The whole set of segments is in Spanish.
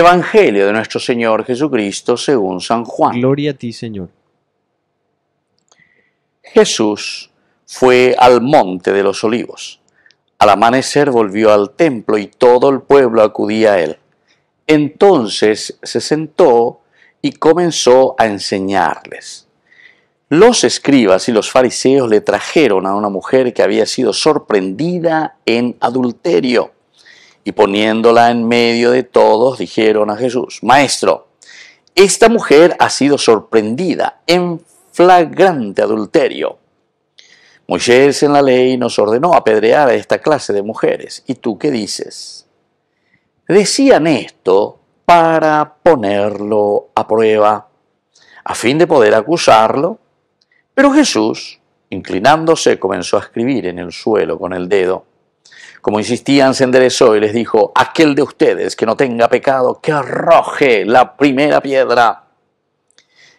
Evangelio de nuestro Señor Jesucristo según San Juan. Gloria a ti, Señor. Jesús fue al monte de los olivos. Al amanecer volvió al templo y todo el pueblo acudía a él. Entonces se sentó y comenzó a enseñarles. Los escribas y los fariseos le trajeron a una mujer que había sido sorprendida en adulterio y poniéndola en medio de todos, dijeron a Jesús, Maestro, esta mujer ha sido sorprendida en flagrante adulterio. Moisés en la ley nos ordenó apedrear a esta clase de mujeres. ¿Y tú qué dices? Decían esto para ponerlo a prueba, a fin de poder acusarlo. Pero Jesús, inclinándose, comenzó a escribir en el suelo con el dedo. Como insistían, se enderezó y les dijo, aquel de ustedes que no tenga pecado, que arroje la primera piedra.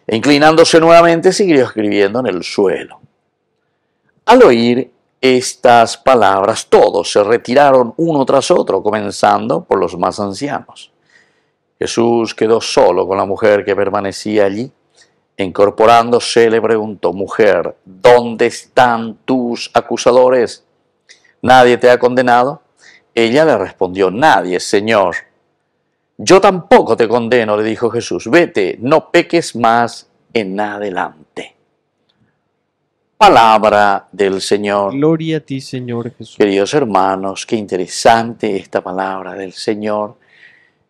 E inclinándose nuevamente, siguió escribiendo en el suelo. Al oír estas palabras, todos se retiraron uno tras otro, comenzando por los más ancianos. Jesús quedó solo con la mujer que permanecía allí. Incorporándose le preguntó, mujer, ¿dónde están tus acusadores? ¿Nadie te ha condenado? Ella le respondió, nadie, Señor. Yo tampoco te condeno, le dijo Jesús, vete, no peques más en adelante. Palabra del Señor. Gloria a ti, Señor Jesús. Queridos hermanos, qué interesante esta palabra del Señor.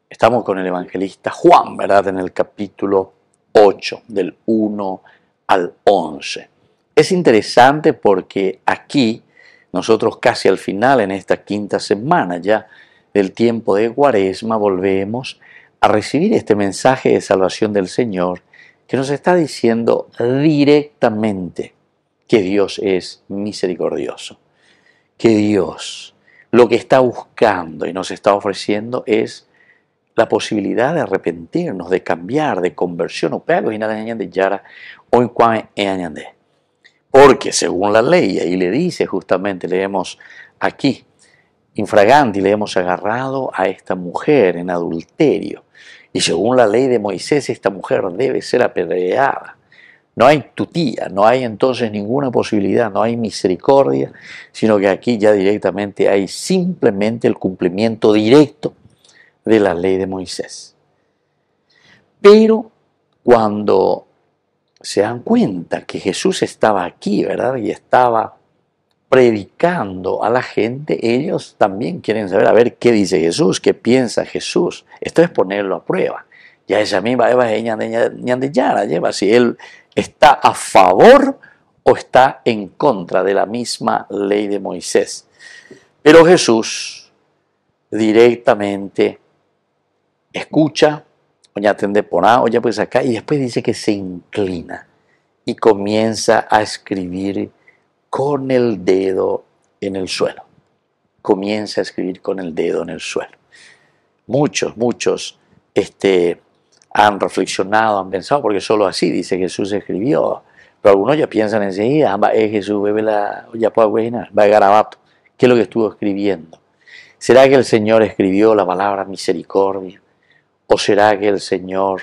Estamos con el evangelista Juan, ¿verdad? En el capítulo 8, del 1 al 11. Es interesante porque aquí nosotros casi al final, en esta quinta semana ya del tiempo de Cuaresma, volvemos a recibir este mensaje de salvación del Señor que nos está diciendo directamente que Dios es misericordioso, que Dios lo que está buscando y nos está ofreciendo es la posibilidad de arrepentirnos, de cambiar, de conversión. O y nada de yara, hoy en porque según la ley, ahí le dice justamente, leemos aquí, infraganti le hemos agarrado a esta mujer en adulterio, y según la ley de Moisés, esta mujer debe ser apedreada. No hay tutía, no hay entonces ninguna posibilidad, no hay misericordia, sino que aquí ya directamente hay simplemente el cumplimiento directo de la ley de Moisés. Pero cuando se dan cuenta que Jesús estaba aquí, ¿verdad? Y estaba predicando a la gente, ellos también quieren saber, a ver, ¿qué dice Jesús? ¿Qué piensa Jesús? Esto es ponerlo a prueba. Ya esa misma Eva lleva si él está a favor o está en contra de la misma ley de Moisés. Pero Jesús directamente escucha, Oña atende por pues acá, y después dice que se inclina y comienza a escribir con el dedo en el suelo. Comienza a escribir con el dedo en el suelo. Muchos, muchos este, han reflexionado, han pensado, porque solo así dice Jesús escribió. Pero algunos ya piensan enseguida, ah, es Jesús, bebe la olla pues, va a garabato. ¿Qué es lo que estuvo escribiendo? ¿Será que el Señor escribió la palabra misericordia? ¿O será que el Señor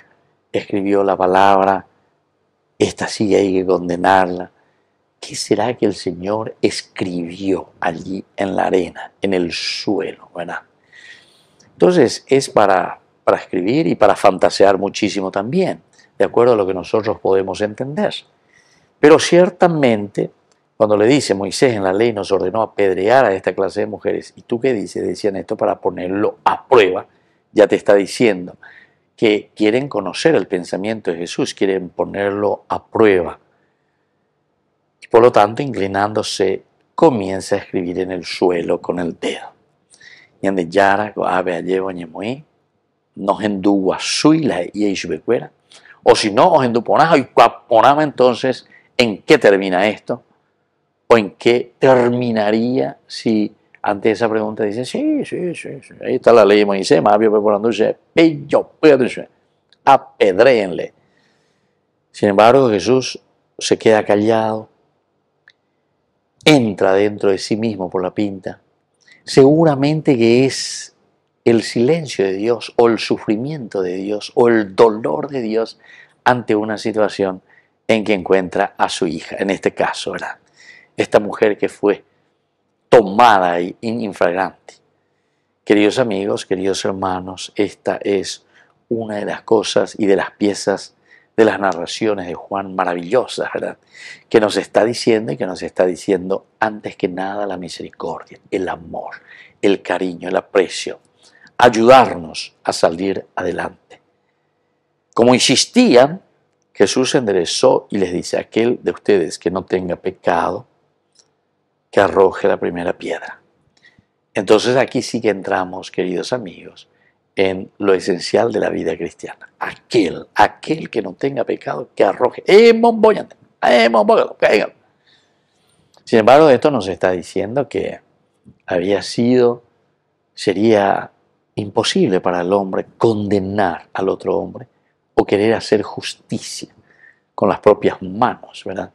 escribió la palabra? Esta sí hay que condenarla. ¿Qué será que el Señor escribió allí en la arena, en el suelo? Entonces es para, para escribir y para fantasear muchísimo también, de acuerdo a lo que nosotros podemos entender. Pero ciertamente, cuando le dice Moisés en la ley nos ordenó apedrear a esta clase de mujeres, ¿y tú qué dices? Decían esto para ponerlo a prueba ya te está diciendo que quieren conocer el pensamiento de Jesús, quieren ponerlo a prueba. Y por lo tanto, inclinándose, comienza a escribir en el suelo con el dedo. Yara, Goabe, Allevo, Ñemuí, Suila y Eishbecuera. O si no, y Oicuaponama, entonces, ¿en qué termina esto? ¿O en qué terminaría si ante esa pregunta dice, sí, sí, sí, sí. ahí está la ley de Moisés, más bien preparándose, pello, apedréenle. Sin embargo, Jesús se queda callado, entra dentro de sí mismo por la pinta. Seguramente que es el silencio de Dios o el sufrimiento de Dios o el dolor de Dios ante una situación en que encuentra a su hija, en este caso, ¿verdad? Esta mujer que fue tomada y infragante. Queridos amigos, queridos hermanos, esta es una de las cosas y de las piezas de las narraciones de Juan maravillosas, ¿verdad? Que nos está diciendo y que nos está diciendo antes que nada la misericordia, el amor, el cariño, el aprecio, ayudarnos a salir adelante. Como insistían, Jesús se enderezó y les dice, aquel de ustedes que no tenga pecado, que arroje la primera piedra. Entonces aquí sí que entramos, queridos amigos, en lo esencial de la vida cristiana. Aquel, aquel que no tenga pecado, que arroje. ¡Eh, ¡Caigan! ¡Eh, Sin embargo, esto nos está diciendo que había sido, sería imposible para el hombre condenar al otro hombre o querer hacer justicia con las propias manos, ¿verdad?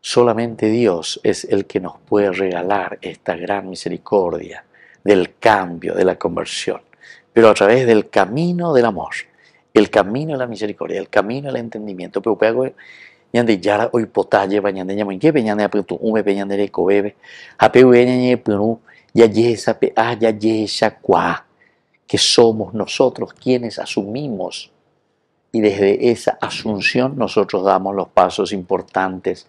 Solamente Dios es el que nos puede regalar esta gran misericordia del cambio, de la conversión, pero a través del camino del amor, el camino de la misericordia, el camino del entendimiento. Pero que somos nosotros quienes asumimos y desde esa asunción nosotros damos los pasos importantes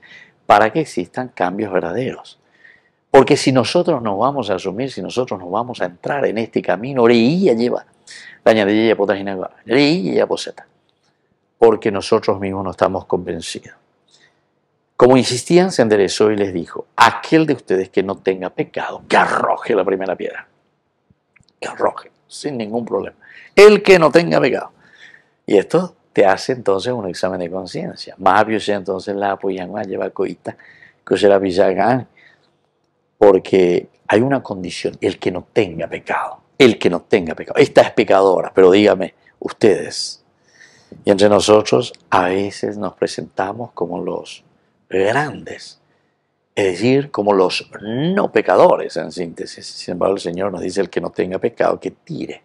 para que existan cambios verdaderos. Porque si nosotros nos vamos a asumir, si nosotros nos vamos a entrar en este camino, lleva, porque nosotros mismos no estamos convencidos. Como insistían, se enderezó y les dijo, aquel de ustedes que no tenga pecado, que arroje la primera piedra, que arroje, sin ningún problema. El que no tenga pecado. Y esto te hace entonces un examen de conciencia. Más sea entonces la apoyan a lleva coita, que se la pisagan, porque hay una condición, el que no tenga pecado, el que no tenga pecado. Esta es pecadora, pero dígame, ustedes. Y entre nosotros a veces nos presentamos como los grandes, es decir, como los no pecadores en síntesis. Sin embargo, el Señor nos dice, el que no tenga pecado, que tire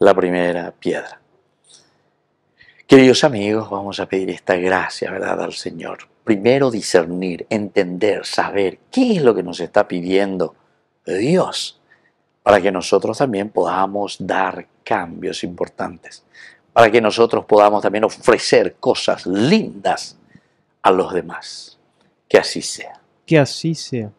la primera piedra. Queridos amigos, vamos a pedir esta gracia, ¿verdad?, al Señor. Primero discernir, entender, saber qué es lo que nos está pidiendo Dios, para que nosotros también podamos dar cambios importantes, para que nosotros podamos también ofrecer cosas lindas a los demás. Que así sea. Que así sea.